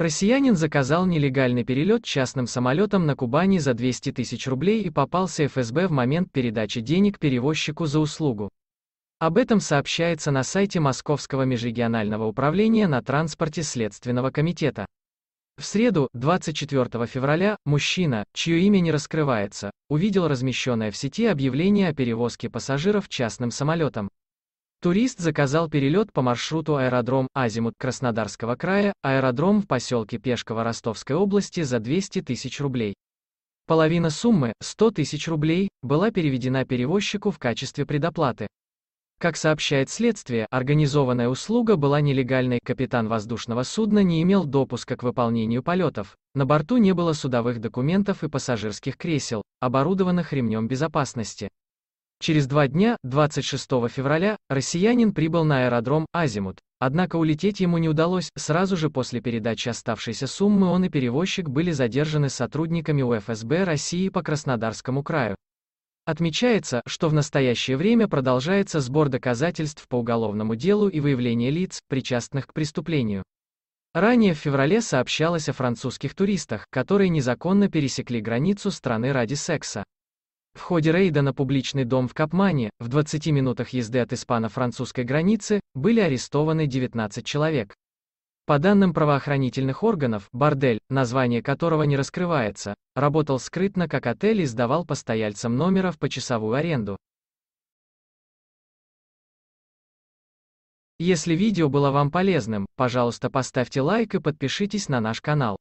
Россиянин заказал нелегальный перелет частным самолетом на Кубани за 200 тысяч рублей и попался ФСБ в момент передачи денег перевозчику за услугу. Об этом сообщается на сайте Московского межрегионального управления на транспорте Следственного комитета. В среду, 24 февраля, мужчина, чье имя не раскрывается, увидел размещенное в сети объявление о перевозке пассажиров частным самолетом. Турист заказал перелет по маршруту аэродром Азимут Краснодарского края, аэродром в поселке Пешково Ростовской области за 200 тысяч рублей. Половина суммы, 100 тысяч рублей, была переведена перевозчику в качестве предоплаты. Как сообщает следствие, организованная услуга была нелегальной, капитан воздушного судна не имел допуска к выполнению полетов, на борту не было судовых документов и пассажирских кресел, оборудованных ремнем безопасности. Через два дня, 26 февраля, россиянин прибыл на аэродром «Азимут», однако улететь ему не удалось, сразу же после передачи оставшейся суммы он и перевозчик были задержаны сотрудниками УФСБ России по Краснодарскому краю. Отмечается, что в настоящее время продолжается сбор доказательств по уголовному делу и выявление лиц, причастных к преступлению. Ранее в феврале сообщалось о французских туристах, которые незаконно пересекли границу страны ради секса. В ходе рейда на публичный дом в Капмане, в 20 минутах езды от испано-французской границы, были арестованы 19 человек. По данным правоохранительных органов, бордель, название которого не раскрывается, работал скрытно как отель и сдавал постояльцам номеров по часовую аренду. Если видео было вам полезным, пожалуйста поставьте лайк и подпишитесь на наш канал.